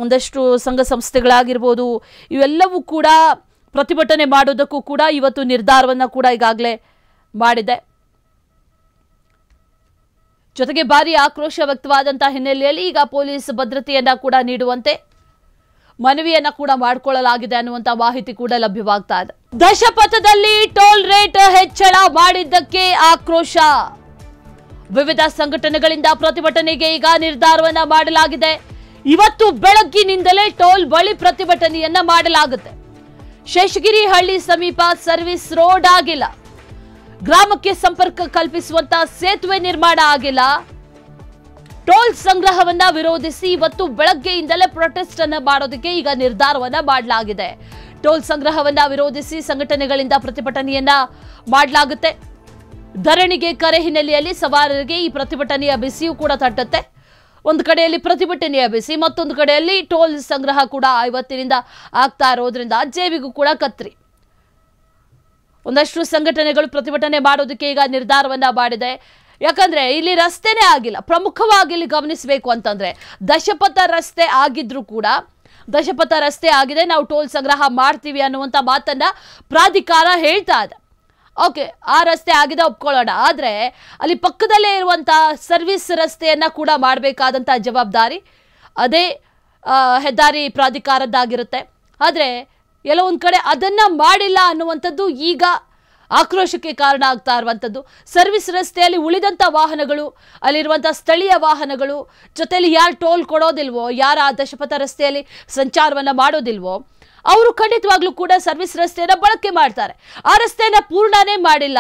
ಒಂದಷ್ಟು ಸಂಘ ಸಂಸ್ಥೆಗಳಾಗಿರ್ಬೋದು ಇವೆಲ್ಲವೂ ಕೂಡ ಪ್ರತಿಭಟನೆ ಮಾಡೋದಕ್ಕೂ ಕೂಡ ಇವತ್ತು ನಿರ್ಧಾರವನ್ನು ಕೂಡ ಈಗಾಗಲೇ ಮಾಡಿದೆ ಜೊತೆಗೆ ಭಾರಿ ಆಕ್ರೋಶ ವ್ಯಕ್ತವಾದಂಥ ಹಿನ್ನೆಲೆಯಲ್ಲಿ ಈಗ ಪೊಲೀಸ್ ಭದ್ರತೆಯನ್ನು ಕೂಡ ನೀಡುವಂತೆ ಮನವಿಯನ್ನ ಕೂಡ ಮಾಡಿಕೊಳ್ಳಲಾಗಿದೆ ಅನ್ನುವಂತ ಮಾಹಿತಿ ಕೂಡ ಲಭ್ಯವಾಗ್ತಾ ಇದೆ ದಶಪಥದಲ್ಲಿ ಟೋಲ್ ರೇಟ್ ಹೆಚ್ಚಳ ಮಾಡಿದ್ದಕ್ಕೆ ಆಕ್ರೋಶ ವಿವಿಧ ಸಂಘಟನೆಗಳಿಂದ ಪ್ರತಿಭಟನೆಗೆ ಈಗ ನಿರ್ಧಾರವನ್ನ ಮಾಡಲಾಗಿದೆ ಇವತ್ತು ಬೆಳಗ್ಗಿನಿಂದಲೇ ಟೋಲ್ ಬಳಿ ಪ್ರತಿಭಟನೆಯನ್ನ ಮಾಡಲಾಗುತ್ತೆ ಶೇಷಗಿರಿ ಹಳ್ಳಿ ಸಮೀಪ ಸರ್ವಿಸ್ ರೋಡ್ ಆಗಿಲ್ಲ ಗ್ರಾಮಕ್ಕೆ ಸಂಪರ್ಕ ಕಲ್ಪಿಸುವಂತ ಸೇತುವೆ ನಿರ್ಮಾಣ ಆಗಿಲ್ಲ ಟೋಲ್ ಸಂಗ್ರಹವನ್ನ ವಿರೋಧಿಸಿ ಇವತ್ತು ಬೆಳಗ್ಗೆಯಿಂದಲೇ ಪ್ರೊಟೆಸ್ಟ್ ಅನ್ನ ಮಾಡೋದಕ್ಕೆ ಈಗ ನಿರ್ಧಾರವನ್ನ ಮಾಡಲಾಗಿದೆ ಟೋಲ್ ಸಂಗ್ರಹವನ್ನ ವಿರೋಧಿಸಿ ಸಂಘಟನೆಗಳಿಂದ ಪ್ರತಿಭಟನೆಯನ್ನ ಮಾಡಲಾಗುತ್ತೆ ಧರಣಿಗೆ ಕರೆ ಹಿನ್ನೆಲೆಯಲ್ಲಿ ಸವಾರರಿಗೆ ಈ ಪ್ರತಿಭಟನೆಯ ಬಿಸಿಯೂ ಕೂಡ ತಟ್ಟುತ್ತೆ ಒಂದು ಕಡೆಯಲ್ಲಿ ಪ್ರತಿಭಟನೆಯ ಬಿಸಿ ಮತ್ತೊಂದು ಕಡೆಯಲ್ಲಿ ಟೋಲ್ ಸಂಗ್ರಹ ಕೂಡ ಇವತ್ತಿನಿಂದ ಆಗ್ತಾ ಇರೋದ್ರಿಂದ ಜೇವಿಗೂ ಕೂಡ ಕತ್ರಿ ಒಂದಷ್ಟು ಸಂಘಟನೆಗಳು ಪ್ರತಿಭಟನೆ ಮಾಡೋದಕ್ಕೆ ಈಗ ನಿರ್ಧಾರವನ್ನ ಮಾಡಿದೆ ಯಾಕಂದ್ರೆ ಇಲ್ಲಿ ರಸ್ತೆನೇ ಆಗಿಲ್ಲ ಪ್ರಮುಖವಾಗಿ ಇಲ್ಲಿ ಗಮನಿಸಬೇಕು ಅಂತಂದ್ರೆ ದಶಪಥ ರಸ್ತೆ ಆಗಿದ್ರು ಕೂಡ ದಶಪಥ ರಸ್ತೆ ಆಗಿದೆ ನಾವು ಟೋಲ್ ಸಂಗ್ರಹ ಮಾಡ್ತೀವಿ ಅನ್ನುವಂಥ ಮಾತನ್ನ ಪ್ರಾಧಿಕಾರ ಹೇಳ್ತಾ ಇದೆ ಓಕೆ ಆ ರಸ್ತೆ ಆಗಿದೆ ಒಪ್ಕೊಳ್ಳೋಣ ಆದರೆ ಅಲ್ಲಿ ಪಕ್ಕದಲ್ಲೇ ಇರುವಂಥ ಸರ್ವಿಸ್ ರಸ್ತೆಯನ್ನು ಕೂಡ ಮಾಡಬೇಕಾದಂಥ ಜವಾಬ್ದಾರಿ ಅದೇ ಹೆದ್ದಾರಿ ಪ್ರಾಧಿಕಾರದ್ದಾಗಿರುತ್ತೆ ಆದರೆ ಎಲ್ಲ ಒಂದು ಕಡೆ ಅದನ್ನು ಮಾಡಿಲ್ಲ ಅನ್ನುವಂಥದ್ದು ಈಗ ಆಕ್ರೋಶಕ್ಕೆ ಕಾರಣ ಆಗ್ತಾ ಇರುವಂಥದ್ದು ಸರ್ವಿಸ್ ರಸ್ತೆಯಲ್ಲಿ ಉಳಿದಂಥ ವಾಹನಗಳು ಅಲ್ಲಿರುವಂಥ ಸ್ಥಳೀಯ ವಾಹನಗಳು ಜೊತೆಯಲ್ಲಿ ಯಾರು ಟೋಲ್ ಕೊಡೋದಿಲ್ವೋ ಯಾರು ಆ ದಶಪಥ ರಸ್ತೆಯಲ್ಲಿ ಸಂಚಾರವನ್ನು ಮಾಡೋದಿಲ್ವೋ ಅವರು ಖಂಡಿತವಾಗ್ಲೂ ಕೂಡ ಸರ್ವಿಸ್ ರಸ್ತೆಯನ್ನು ಬಳಕೆ ಮಾಡ್ತಾರೆ ಆ ರಸ್ತೆಯನ್ನು ಪೂರ್ಣನೇ ಮಾಡಿಲ್ಲ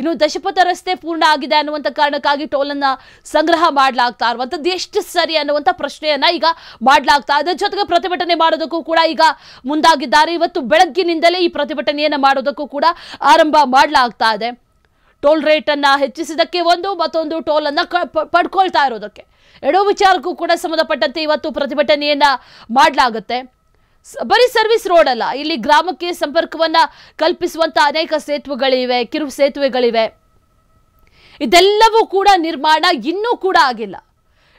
ಇನ್ನು ದಶಪಥ ರಸ್ತೆ ಪೂರ್ಣ ಆಗಿದೆ ಅನ್ನುವಂಥ ಕಾರಣಕ್ಕಾಗಿ ಟೋಲ್ ಅನ್ನ ಸಂಗ್ರಹ ಮಾಡಲಾಗ್ತಾ ಇರುವಂಥದ್ದು ಎಷ್ಟು ಸರಿ ಅನ್ನುವಂಥ ಪ್ರಶ್ನೆಯನ್ನ ಈಗ ಮಾಡಲಾಗ್ತಾ ಇದೆ ಜೊತೆಗೆ ಪ್ರತಿಭಟನೆ ಮಾಡೋದಕ್ಕೂ ಕೂಡ ಈಗ ಮುಂದಾಗಿದ್ದಾರೆ ಇವತ್ತು ಬೆಳಗ್ಗಿನಿಂದಲೇ ಈ ಪ್ರತಿಭಟನೆಯನ್ನು ಮಾಡೋದಕ್ಕೂ ಕೂಡ ಆರಂಭ ಮಾಡಲಾಗ್ತಾ ಇದೆ ಟೋಲ್ ರೇಟನ್ನು ಹೆಚ್ಚಿಸಿದಕ್ಕೆ ಒಂದು ಮತ್ತೊಂದು ಟೋಲನ್ನು ಪಡ್ಕೊಳ್ತಾ ಇರೋದಕ್ಕೆ ಎರಡೂ ವಿಚಾರಕ್ಕೂ ಕೂಡ ಸಂಬಂಧಪಟ್ಟಂತೆ ಇವತ್ತು ಪ್ರತಿಭಟನೆಯನ್ನು ಮಾಡಲಾಗುತ್ತೆ ಬರೀ ಸರ್ವಿಸ್ ರೋಡ್ ಅಲ್ಲ ಇಲ್ಲಿ ಗ್ರಾಮಕ್ಕೆ ಸಂಪರ್ಕವನ್ನ ಕಲ್ಪಿಸುವಂತ ಅನೇಕ ಸೇತುವೆಗಳಿವೆ ಕಿರು ಸೇತುವೆಗಳಿವೆ ಇದೆಲ್ಲವೂ ಕೂಡ ನಿರ್ಮಾಣ ಇನ್ನೂ ಕೂಡ ಆಗಿಲ್ಲ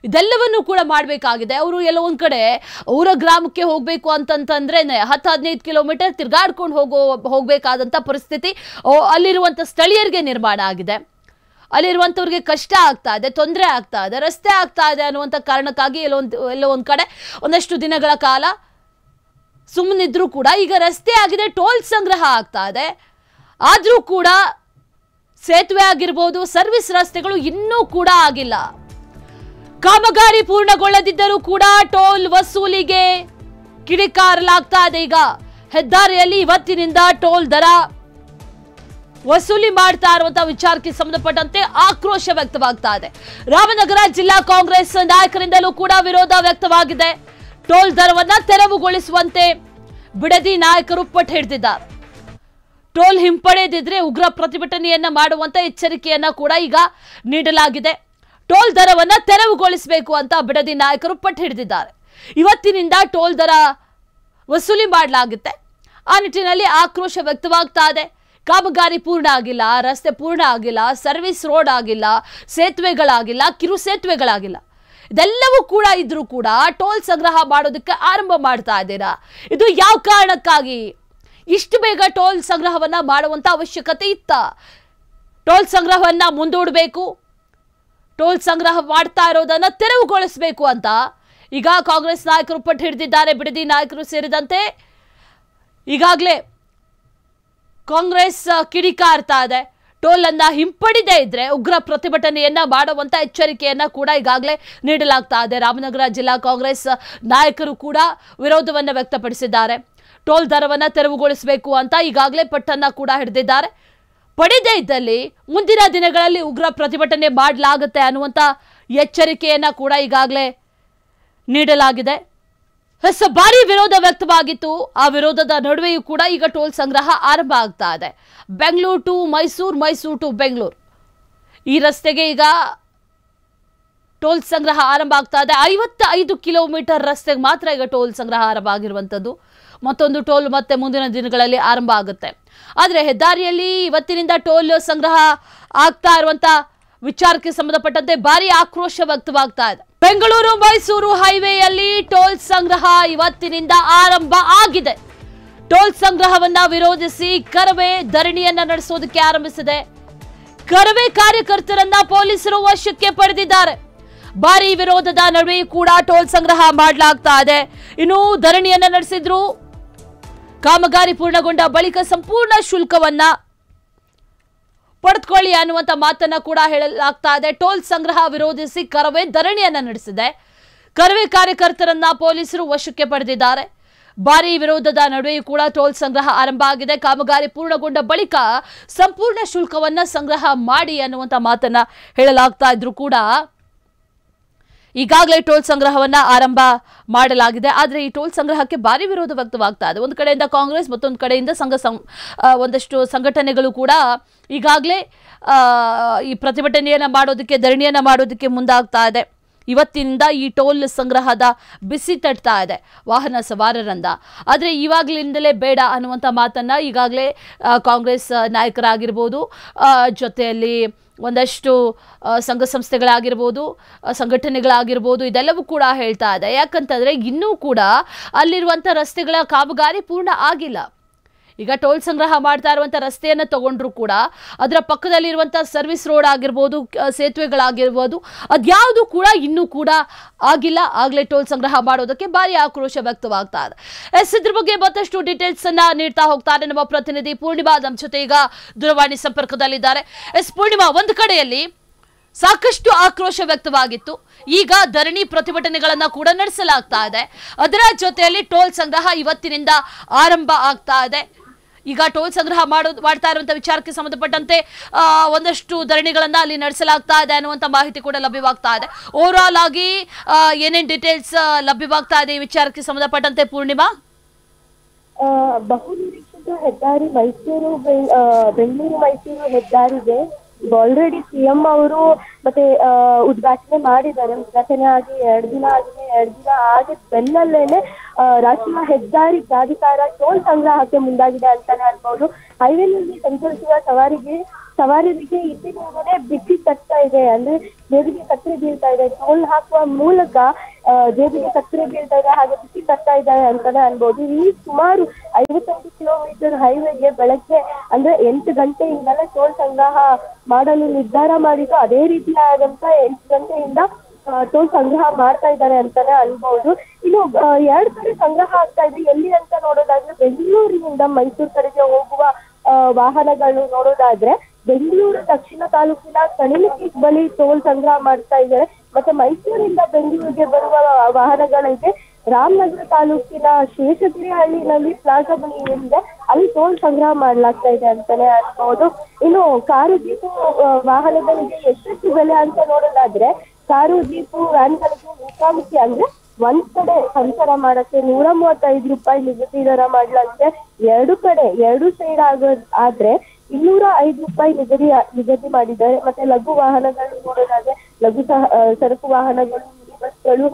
ಇದೆಲ್ಲವನ್ನು ಕೂಡ ಮಾಡಬೇಕಾಗಿದೆ ಅವರು ಎಲ್ಲೊಂದು ಕಡೆ ಅವರ ಗ್ರಾಮಕ್ಕೆ ಹೋಗಬೇಕು ಅಂತಂತಂದ್ರೆ ಹತ್ತು ಹದಿನೈದು ಕಿಲೋಮೀಟರ್ ತಿರ್ಗಾಡ್ಕೊಂಡು ಹೋಗೋ ಹೋಗಬೇಕಾದಂಥ ಪರಿಸ್ಥಿತಿ ಅಲ್ಲಿರುವಂಥ ಸ್ಥಳೀಯರಿಗೆ ನಿರ್ಮಾಣ ಆಗಿದೆ ಅಲ್ಲಿರುವಂಥವ್ರಿಗೆ ಕಷ್ಟ ಆಗ್ತಾ ಇದೆ ತೊಂದರೆ ಆಗ್ತಾ ಇದೆ ರಸ್ತೆ ಆಗ್ತಾ ಇದೆ ಅನ್ನುವಂಥ ಕಾರಣಕ್ಕಾಗಿ ಎಲ್ಲೊಂದು ಎಲ್ಲೋ ಒಂದು ಕಡೆ ಒಂದಷ್ಟು ದಿನಗಳ ಕಾಲ ಸುಮ್ಮನಿದ್ರು ಕೂಡ ಈಗ ರಸ್ತೆ ಆಗಿದೆ ಟೋಲ್ ಸಂಗ್ರಹ ಆಗ್ತಾ ಇದೆ ಆದರೂ ಕೂಡ ಸೇತುವೆ ಆಗಿರ್ಬೋದು ಸರ್ವಿಸ್ ರಸ್ತೆಗಳು ಇನ್ನೂ ಕೂಡ ಆಗಿಲ್ಲ ಕಾಮಗಾರಿ ಪೂರ್ಣಗೊಳ್ಳದಿದ್ದರೂ ಕೂಡ ಟೋಲ್ ವಸೂಲಿಗೆ ಕಿಡಿಕಾರಲಾಗ್ತಾ ಇದೆ ಈಗ ಹೆದ್ದಾರಿಯಲ್ಲಿ ಇವತ್ತಿನಿಂದ ಟೋಲ್ ದರ ವಸೂಲಿ ಮಾಡ್ತಾ ಇರುವಂತಹ ವಿಚಾರಕ್ಕೆ ಸಂಬಂಧಪಟ್ಟಂತೆ ಆಕ್ರೋಶ ವ್ಯಕ್ತವಾಗ್ತಾ ಇದೆ ರಾಮನಗರ ಜಿಲ್ಲಾ ಕಾಂಗ್ರೆಸ್ ನಾಯಕರಿಂದಲೂ ಕೂಡ ವಿರೋಧ ವ್ಯಕ್ತವಾಗಿದೆ ಟೋಲ್ ದರವನ್ನ ತೆರವುಗೊಳಿಸುವಂತೆ ಬಿಡದಿ ನಾಯಕರು ಪಟ್ಟು ಹಿಡಿದಿದ್ದಾರೆ ಟೋಲ್ ಹಿಂಪಡೆಯದಿದ್ರೆ ಉಗ್ರ ಪ್ರತಿಭಟನೆಯನ್ನ ಮಾಡುವಂತ ಎಚ್ಚರಿಕೆಯನ್ನ ಕೂಡ ಈಗ ನೀಡಲಾಗಿದೆ ಟೋಲ್ ದರವನ್ನ ತೆರವುಗೊಳಿಸಬೇಕು ಅಂತ ಬಿಡದಿ ನಾಯಕರು ಪಟ್ಟು ಹಿಡಿದಿದ್ದಾರೆ ಇವತ್ತಿನಿಂದ ಟೋಲ್ ದರ ವಸೂಲಿ ಮಾಡಲಾಗುತ್ತೆ ಆ ನಿಟ್ಟಿನಲ್ಲಿ ಆಕ್ರೋಶ ವ್ಯಕ್ತವಾಗ್ತಾ ಇದೆ ಕಾಮಗಾರಿ ಪೂರ್ಣ ಆಗಿಲ್ಲ ರಸ್ತೆ ಪೂರ್ಣ ಆಗಿಲ್ಲ ಸರ್ವಿಸ್ ರೋಡ್ ಆಗಿಲ್ಲ ಸೇತುವೆಗಳಾಗಿಲ್ಲ ಕಿರು ಸೇತುವೆಗಳಾಗಿಲ್ಲ ಇದೆಲ್ಲವೂ ಕೂಡ ಇದ್ರೂ ಕೂಡ ಟೋಲ್ ಸಂಗ್ರಹ ಮಾಡೋದಕ್ಕೆ ಆರಂಭ ಮಾಡ್ತಾ ಇದ್ದೀರಾ ಇದು ಯಾವ ಕಾರಣಕ್ಕಾಗಿ ಇಷ್ಟು ಬೇಗ ಟೋಲ್ ಸಂಗ್ರಹವನ್ನು ಮಾಡುವಂಥ ಅವಶ್ಯಕತೆ ಇತ್ತ ಟೋಲ್ ಸಂಗ್ರಹವನ್ನು ಮುಂದೂಡಬೇಕು ಟೋಲ್ ಸಂಗ್ರಹ ಮಾಡ್ತಾ ಇರೋದನ್ನು ತೆರವುಗೊಳಿಸಬೇಕು ಅಂತ ಈಗ ಕಾಂಗ್ರೆಸ್ ನಾಯಕರು ಪಟ್ಟು ಹಿಡಿದಿದ್ದಾರೆ ಬಿಡದಿ ನಾಯಕರು ಸೇರಿದಂತೆ ಈಗಾಗಲೇ ಕಾಂಗ್ರೆಸ್ ಕಿಡಿಕಾರ್ತಾ ಇದೆ ಟೋಲ್ ಅನ್ನ ಹಿಂಪಡಿದೇ ಇದ್ರೆ ಉಗ್ರ ಪ್ರತಿಭಟನೆಯನ್ನ ಮಾಡುವಂತ ಎಚ್ಚರಿಕೆಯನ್ನ ಕೂಡ ಈಗಾಗಲೇ ನೀಡಲಾಗ್ತಾ ಇದೆ ರಾಮನಗರ ಜಿಲ್ಲಾ ಕಾಂಗ್ರೆಸ್ ನಾಯಕರು ಕೂಡ ವಿರೋಧವನ್ನು ವ್ಯಕ್ತಪಡಿಸಿದ್ದಾರೆ ಟೋಲ್ ದರವನ್ನ ತೆರವುಗೊಳಿಸಬೇಕು ಅಂತ ಈಗಾಗಲೇ ಪಟ್ಟನ್ನ ಕೂಡ ಹಿಡಿದಿದ್ದಾರೆ ಪಡೆದೇ ಇದ್ದಲ್ಲಿ ಮುಂದಿನ ದಿನಗಳಲ್ಲಿ ಉಗ್ರ ಪ್ರತಿಭಟನೆ ಮಾಡಲಾಗುತ್ತೆ ಅನ್ನುವಂಥ ಎಚ್ಚರಿಕೆಯನ್ನು ಕೂಡ ಈಗಾಗಲೇ ನೀಡಲಾಗಿದೆ ಹೊಸ ಬಾರಿ ವಿರೋಧ ವ್ಯಕ್ತವಾಗಿತ್ತು ಆ ವಿರೋಧದ ನಡುವೆಯೂ ಕೂಡ ಈಗ ಟೋಲ್ ಸಂಗ್ರಹ ಆರಂಭ ಆಗ್ತಾ ಇದೆ ಬೆಂಗಳೂರು ಟು ಮೈಸೂರು ಮೈಸೂರು ಟು ಬೆಂಗಳೂರು ಈ ರಸ್ತೆಗೆ ಈಗ ಟೋಲ್ ಸಂಗ್ರಹ ಆರಂಭ ಆಗ್ತಾ ಇದೆ ಐವತ್ತ ಐದು ಕಿಲೋಮೀಟರ್ ರಸ್ತೆಗೆ ಮಾತ್ರ ಈಗ ಟೋಲ್ ಸಂಗ್ರಹ ಆರಂಭ ಆಗಿರುವಂಥದ್ದು ಮತ್ತೊಂದು ಟೋಲ್ ಮತ್ತೆ ಮುಂದಿನ ದಿನಗಳಲ್ಲಿ ಆರಂಭ ಆಗುತ್ತೆ ಆದರೆ ಹೆದ್ದಾರಿಯಲ್ಲಿ ಇವತ್ತಿನಿಂದ ಟೋಲ್ ಸಂಗ್ರಹ ಆಗ್ತಾ ಇರುವಂಥ ವಿಚಾರಕ್ಕೆ ಸಂಬಂಧಪಟ್ಟಂತೆ ಭಾರಿ ಆಕ್ರೋಶ ವ್ಯಕ್ತವಾಗ್ತಾ ಇದೆ ಬೆಂಗಳೂರು ಮೈಸೂರು ಹೈವೇಯಲ್ಲಿ ಟೋಲ್ ಸಂಗ್ರಹ ಇವತ್ತಿನಿಂದ ಆರಂಭ ಆಗಿದೆ ಟೋಲ್ ಸಂಗ್ರಹವನ್ನ ವಿರೋಧಿಸಿ ಕರವೇ ಧರಣಿಯನ್ನ ನಡೆಸೋದಕ್ಕೆ ಆರಂಭಿಸಿದೆ ಕರವೇ ಕಾರ್ಯಕರ್ತರನ್ನ ಪೊಲೀಸರು ವಶಕ್ಕೆ ಪಡೆದಿದ್ದಾರೆ ಭಾರಿ ವಿರೋಧದ ನಡುವೆಯೂ ಕೂಡ ಟೋಲ್ ಸಂಗ್ರಹ ಮಾಡಲಾಗ್ತಾ ಇದೆ ಇನ್ನು ಧರಣಿಯನ್ನ ನಡೆಸಿದ್ರು ಕಾಮಗಾರಿ ಪೂರ್ಣಗೊಂಡ ಬಳಿಕ ಸಂಪೂರ್ಣ ಶುಲ್ಕವನ್ನ ಪಡೆದುಕೊಳ್ಳಿ ಅನ್ನುವಂಥ ಮಾತನ್ನ ಕೂಡ ಹೇಳಲಾಗ್ತಾ ಇದೆ ಟೋಲ್ ಸಂಗ್ರಹ ವಿರೋಧಿಸಿ ಕರವೇ ಧರಣಿಯನ್ನು ನಡೆಸಿದೆ ಕರವೇ ಕಾರ್ಯಕರ್ತರನ್ನ ಪೊಲೀಸರು ವಶಕ್ಕೆ ಪಡೆದಿದ್ದಾರೆ ಭಾರಿ ವಿರೋಧದ ನಡುವೆಯೂ ಕೂಡ ಟೋಲ್ ಸಂಗ್ರಹ ಆರಂಭ ಆಗಿದೆ ಕಾಮಗಾರಿ ಪೂರ್ಣಗೊಂಡ ಬಳಿಕ ಸಂಪೂರ್ಣ ಶುಲ್ಕವನ್ನ ಸಂಗ್ರಹ ಮಾಡಿ ಅನ್ನುವಂಥ ಮಾತನ್ನ ಹೇಳಲಾಗ್ತಾ ಇದ್ರು ಕೂಡ ಈಗಾಗಲೇ ಟೋಲ್ ಸಂಗ್ರಹವನ್ನ ಆರಂಭ ಮಾಡಲಾಗಿದೆ ಆದರೆ ಈ ಟೋಲ್ ಸಂಗ್ರಹಕ್ಕೆ ಭಾರಿ ವಿರೋಧ ವ್ಯಕ್ತವಾಗ್ತಾ ಇದೆ ಒಂದು ಕಡೆಯಿಂದ ಕಾಂಗ್ರೆಸ್ ಮತ್ತೊಂದು ಕಡೆಯಿಂದ ಸಂಘ ಒಂದಷ್ಟು ಸಂಘಟನೆಗಳು ಕೂಡ ಈಗಾಗಲೇ ಈ ಪ್ರತಿಭಟನೆಯನ್ನು ಮಾಡೋದಕ್ಕೆ ಧರಣಿಯನ್ನು ಮಾಡೋದಕ್ಕೆ ಮುಂದಾಗ್ತಾ ಇದೆ ಇವತ್ತಿನಿಂದ ಈ ಟೋಲ್ ಸಂಗ್ರಹದ ಬಿಸಿ ತಟ್ತಾ ಇದೆ ವಾಹನ ಸವಾರರಂದ ಆದರೆ ಇವಾಗಲಿಂದಲೇ ಬೇಡ ಅನ್ನುವಂಥ ಮಾತನ್ನು ಈಗಾಗಲೇ ಕಾಂಗ್ರೆಸ್ ನಾಯಕರಾಗಿರ್ಬೋದು ಜೊತೆಯಲ್ಲಿ ಒಂದಷ್ಟು ಸಂಘ ಸಂಸ್ಥೆಗಳಾಗಿರ್ಬೋದು ಸಂಘಟನೆಗಳಾಗಿರ್ಬೋದು ಇದೆಲ್ಲವೂ ಕೂಡ ಹೇಳ್ತಾ ಇದೆ ಯಾಕಂತಂದರೆ ಇನ್ನೂ ಕೂಡ ಅಲ್ಲಿರುವಂಥ ರಸ್ತೆಗಳ ಕಾಮಗಾರಿ ಪೂರ್ಣ ಆಗಿಲ್ಲ ಈಗ ಟೋಲ್ ಸಂಗ್ರಹ ಮಾಡ್ತಾ ಇರುವಂಥ ರಸ್ತೆಯನ್ನು ತಗೊಂಡ್ರು ಕೂಡ ಅದರ ಪಕ್ಕದಲ್ಲಿರುವಂಥ ಸರ್ವಿಸ್ ರೋಡ್ ಆಗಿರ್ಬೋದು ಸೇತುವೆಗಳಾಗಿರ್ಬೋದು ಅದ್ಯಾವುದು ಕೂಡ ಇನ್ನೂ ಕೂಡ ಆಗಿಲ್ಲ ಆಗಲೇ ಟೋಲ್ ಸಂಗ್ರಹ ಮಾಡೋದಕ್ಕೆ ಭಾರಿ ಆಕ್ರೋಶ ವ್ಯಕ್ತವಾಗ್ತಾ ಇದೆ ಎಸ್ ಇದ್ರ ಬಗ್ಗೆ ಮತ್ತಷ್ಟು ಡೀಟೇಲ್ಸ್ ಅನ್ನ ನೀಡ್ತಾ ಹೋಗ್ತಾರೆ ನಮ್ಮ ಪ್ರತಿನಿಧಿ ಪೂರ್ಣಿಮಾ ನಮ್ಮ ಜೊತೆ ಈಗ ದೂರವಾಣಿ ಸಂಪರ್ಕದಲ್ಲಿದ್ದಾರೆ ಎಸ್ ಪೂರ್ಣಿಮಾ ಒಂದು ಕಡೆಯಲ್ಲಿ ಸಾಕಷ್ಟು ಆಕ್ರೋಶ ವ್ಯಕ್ತವಾಗಿತ್ತು ಈಗ ಧರಣಿ ಪ್ರತಿಭಟನೆಗಳನ್ನ ಕೂಡ ನಡೆಸಲಾಗ್ತಾ ಇದೆ ಅದರ ಜೊತೆಯಲ್ಲಿ ಟೋಲ್ ಸಂಗ್ರಹ ಇವತ್ತಿನಿಂದ ಆರಂಭ ಆಗ್ತಾ ಇದೆ ಈಗ ಟೋಲ್ ಸಂಗ್ರಹ ಮಾಡೋ ಮಾಡ್ತಾ ಇರುವಂತಹ ವಿಚಾರಕ್ಕೆ ಸಂಬಂಧಪಟ್ಟಂತೆ ಒಂದಷ್ಟು ಧರಣಿಗಳನ್ನ ಅಲ್ಲಿ ನಡೆಸಲಾಗ್ತಾ ಇದೆ ಅನ್ನುವಂತ ಮಾಹಿತಿ ಕೂಡ ಲಭ್ಯವಾಗ್ತಾ ಇದೆ ಓವರ್ ಆಲ್ ಆಗಿ ಏನೇನ್ ಡೀಟೇಲ್ಸ್ ಲಭ್ಯವಾಗ್ತಾ ಇದೆ ಈ ವಿಚಾರಕ್ಕೆ ಸಂಬಂಧಪಟ್ಟಂತೆ ಪೂರ್ಣಿಮಾ ಬಹುನಿರೀಕ್ಷಿತ ಹೆದ್ದಾರಿ ಮೈಸೂರು ಬೆಂಗಳೂರು ಮೈಸೂರು ಹೆದ್ದಾರಿಗೆ ಆಲ್ರೆಡಿ ಸಿಎಂ ಅವರು ಮತ್ತೆ ಉದ್ಘಾಟನೆ ಮಾಡಿದ್ದಾರೆ ಉದ್ಘಾಟನೆ ಆಗಿ ಎರಡು ದಿನ ಆಗಿದೆ ಎರಡು ದಿನ ಆಗಿ ಬೆನ್ನಲ್ಲೇನೆ ರಾಷ್ಟ್ರೀಯ ಹೆದ್ದಾರಿ ಪ್ರಾಧಿಕಾರ ಟೋಲ್ ಸಂಗ್ರಹಕ್ಕೆ ಮುಂದಾಗಿದೆ ಅಂತಾನೆ ಹೇಳ್ಬಹುದು ಹೈವೇನಲ್ಲಿ ಸಂಚರಿಸುವ ಸವಾರಿಗೆ ಸವಾರಿಗೆ ಇತ್ತೀಚೆಗೆ ಬಿಸಿ ತಟ್ತಾ ಇದೆ ಅಂದ್ರೆ ಜೇಬಿಗೆ ಸಕ್ಕರೆ ಬೀಳ್ತಾ ಇದೆ ಟೋಲ್ ಹಾಕುವ ಮೂಲಕ ಜೇಬಿಗೆ ಸಕ್ಕರೆ ಬೀಳ್ತಾ ಇದೆ ಹಾಗೆ ಬಿಸಿ ತಟ್ತಾ ಇದ್ದಾರೆ ಅಂತಾನೆ ಅನ್ಬೋದು ಈ ಸುಮಾರು ಐವತ್ತೈದು ಕಿಲೋಮೀಟರ್ ಹೈವೇಗೆ ಬೆಳಗ್ಗೆ ಅಂದ್ರೆ ಎಂಟು ಗಂಟೆಯಿಂದಲೇ ಟೋಲ್ ಸಂಗ್ರಹ ಮಾಡಲು ನಿರ್ಧಾರ ಮಾಡಿದ್ದು ಅದೇ ರೀತಿಯಾದಂತ ಎಂಟು ಗಂಟೆಯಿಂದ ಟೋಲ್ ಸಂಗ್ರಹ ಮಾಡ್ತಾ ಇದ್ದಾರೆ ಅಂತಾನೆ ಅನ್ಬಹುದು ಇನ್ನು ಎರಡ್ ಕಡೆ ಸಂಗ್ರಹ ಆಗ್ತಾ ಇದೆ ಎಲ್ಲಿ ಅಂತ ನೋಡೋದಾದ್ರೆ ಬೆಂಗಳೂರಿನಿಂದ ಮೈಸೂರ್ ಕಡೆಗೆ ಹೋಗುವ ವಾಹನಗಳು ನೋಡೋದಾದ್ರೆ ಬೆಂಗಳೂರು ದಕ್ಷಿಣ ತಾಲೂಕಿನ ಕಣಿಮೆ ಬಳಿ ಟೋಲ್ ಸಂಗ್ರಹ ಮಾಡ್ತಾ ಇದ್ದಾರೆ ಮತ್ತೆ ಮೈಸೂರಿಂದ ಬೆಂಗಳೂರಿಗೆ ಬರುವ ವಾಹನಗಳಿಗೆ ರಾಮನಗರ ತಾಲೂಕಿನ ಶೇಷಗಿರಿ ಹಳ್ಳಿನಲ್ಲಿ ಪ್ಲಾಜಾ ಬಳಿ ಏನಿದೆ ಅಲ್ಲಿ ಟೋಲ್ ಸಂಗ್ರಹ ಮಾಡ್ಲಾಗ್ತಾ ಇದೆ ಅಂತಾನೆ ಅನ್ಬಹುದು ಇನ್ನು ಕಾರು ಜೀಪು ವಾಹನಗಳಿಗೆ ಎಷ್ಟೆಷ್ಟು ಬೆಲೆ ಅಂತ ನೋಡೋದಾದ್ರೆ ಕಾರು ಜೀಪು ವ್ಯಾನ್ಗಳಿಗೆ ಮುಖಾಮುಖಿ ಅಂದ್ರೆ ಒಂದ್ ಕಡೆ ಸಂಚಾರ ಮಾಡಕ್ಕೆ ನೂರ ಮೂವತ್ತೈದು ರೂಪಾಯಿ ನಿಗದಿ ದರ ಮಾಡ್ಲಂತೆ ಎರಡು ಕಡೆ ಎರಡು ಸೈಡ್ ಆಗೋ ಆದ್ರೆ ಇನ್ನೂರ ಐದು ರೂಪಾಯಿ ನಿಗದಿ ನಿಗದಿ ಮಾಡಿದ್ದಾರೆ ಮತ್ತೆ ಲಘು ವಾಹನಗಳು ನೋಡೋದಾದ್ರೆ ಲಘು ಸರಕು ವಾಹನಗಳು ಬಸ್ಗಳು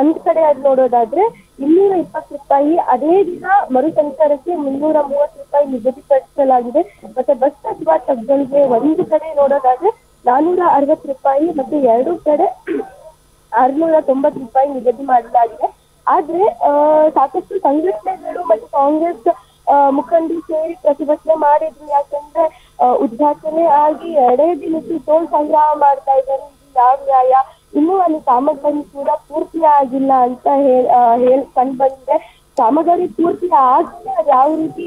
ಒಂದ್ ಕಡೆ ಅದ್ ನೋಡೋದಾದ್ರೆ ಇನ್ನೂರ ಇಪ್ಪತ್ತು ರೂಪಾಯಿ ಅದೇ ದಿನ ಮರು ಸಂಚಾರಕ್ಕೆ ಮುನ್ನೂರ ಮೂವತ್ತು ರೂಪಾಯಿ ನಿಗದಿಪಡಿಸಲಾಗಿದೆ ಮತ್ತೆ ಬಸ್ ಅಥವಾ ಟಗ್ಗಳಿಗೆ ಒಂದು ಕಡೆ ನೋಡೋದಾದ್ರೆ ನಾನೂರ ಅರವತ್ತು ರೂಪಾಯಿ ಮತ್ತೆ ಎರಡು ಕಡೆ ಆರ್ನೂರ ತೊಂಬತ್ತು ರೂಪಾಯಿ ನಿಗದಿ ಮಾಡಲಾಗಿದೆ ಆದರೆ ಸಾಕಷ್ಟು ಸಂಘಟನೆಗಳು ಮತ್ತು ಕಾಂಗ್ರೆಸ್ ಮುಖಂಡರು ಸೇರಿ ಪ್ರತಿಭಟನೆ ಮಾಡಿದ್ರು ಯಾಕಂದ್ರೆ ಉದ್ಘಾಟನೆ ಆಗಿ ಎರಡೇ ದಿನಕ್ಕೆ ಟೋಲ್ ಸಂಗ್ರಹ ಮಾಡ್ತಾ ಇದ್ದಾರೆ ಇದು ಯಾವ ನ್ಯಾಯ ಇನ್ನೂ ಅಲ್ಲಿ ಕಾಮಗಾರಿ ಕೂಡ ಪೂರ್ತಿ ಆಗಿಲ್ಲ ಅಂತ ಹೇಳ್ ಕಂಡು ಬಂದಿದೆ ಕಾಮಗಾರಿ ಪೂರ್ತಿ ಆಗಿದೆ ಅದು ಯಾವ ರೀತಿ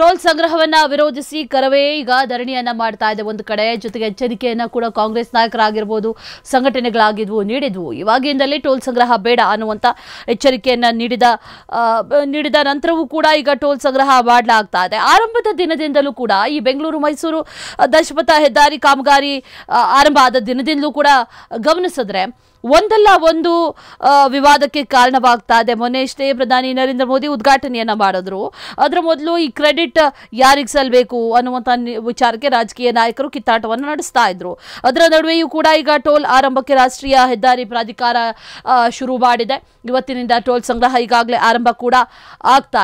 ಟೋಲ್ ಸಂಗ್ರಹವನ್ನ ವಿರೋಧಿಸಿ ಕರವೇ ಈಗ ಧರಣಿಯನ್ನ ಮಾಡ್ತಾ ಇದೆ ಒಂದು ಕಡೆ ಜೊತೆಗೆ ಎಚ್ಚರಿಕೆಯನ್ನ ಕೂಡ ಕಾಂಗ್ರೆಸ್ ನಾಯಕರಾಗಿರ್ಬೋದು ಸಂಘಟನೆಗಳಾಗಿದ್ವು ನೀಡಿದ್ವು ಇವಾಗಿಂದಲೇ ಟೋಲ್ ಸಂಗ್ರಹ ಬೇಡ ಅನ್ನುವಂಥ ಎಚ್ಚರಿಕೆಯನ್ನ ನೀಡಿದ ನೀಡಿದ ನಂತರವೂ ಕೂಡ ಈಗ ಟೋಲ್ ಸಂಗ್ರಹ ಮಾಡಲಾಗ್ತಾ ಇದೆ ಆರಂಭದ ದಿನದಿಂದಲೂ ಕೂಡ ಈ ಬೆಂಗಳೂರು ಮೈಸೂರು ದಶಪಥ ಹೆದ್ದಾರಿ ಕಾಮಗಾರಿ ಆರಂಭ ಆದ ದಿನದಿಂದಲೂ ಕೂಡ ಗಮನಿಸಿದ್ರೆ ಒಂದಲ್ಲ ಒಂದು ವಿವಾದಕ್ಕೆ ಕಾರಣವಾಗ್ತಾ ಇದೆ ಮೊನ್ನೆ ಇಷ್ಟೇ ಪ್ರಧಾನಿ ನರೇಂದ್ರ ಮೋದಿ ಉದ್ಘಾಟನೆಯನ್ನ ಮಾಡಿದ್ರು ಅದರ ಮೊದಲು ಈ ಕ್ರೆಡಿಟ್ ಯಾರಿಗೆ ಸಲ್ಲಬೇಕು ಅನ್ನುವಂಥ ವಿಚಾರಕ್ಕೆ ರಾಜಕೀಯ ನಾಯಕರು ಕಿತ್ತಾಟವನ್ನು ನಡೆಸ್ತಾ ಇದ್ರು ಅದರ ನಡುವೆಯೂ ಕೂಡ ಈಗ ಟೋಲ್ ಆರಂಭಕ್ಕೆ ರಾಷ್ಟ್ರೀಯ ಹೆದ್ದಾರಿ ಪ್ರಾಧಿಕಾರ ಶುರು ಮಾಡಿದೆ ಇವತ್ತಿನಿಂದ ಟೋಲ್ ಸಂಗ್ರಹ ಈಗಾಗಲೇ ಆರಂಭ ಕೂಡ ಆಗ್ತಾ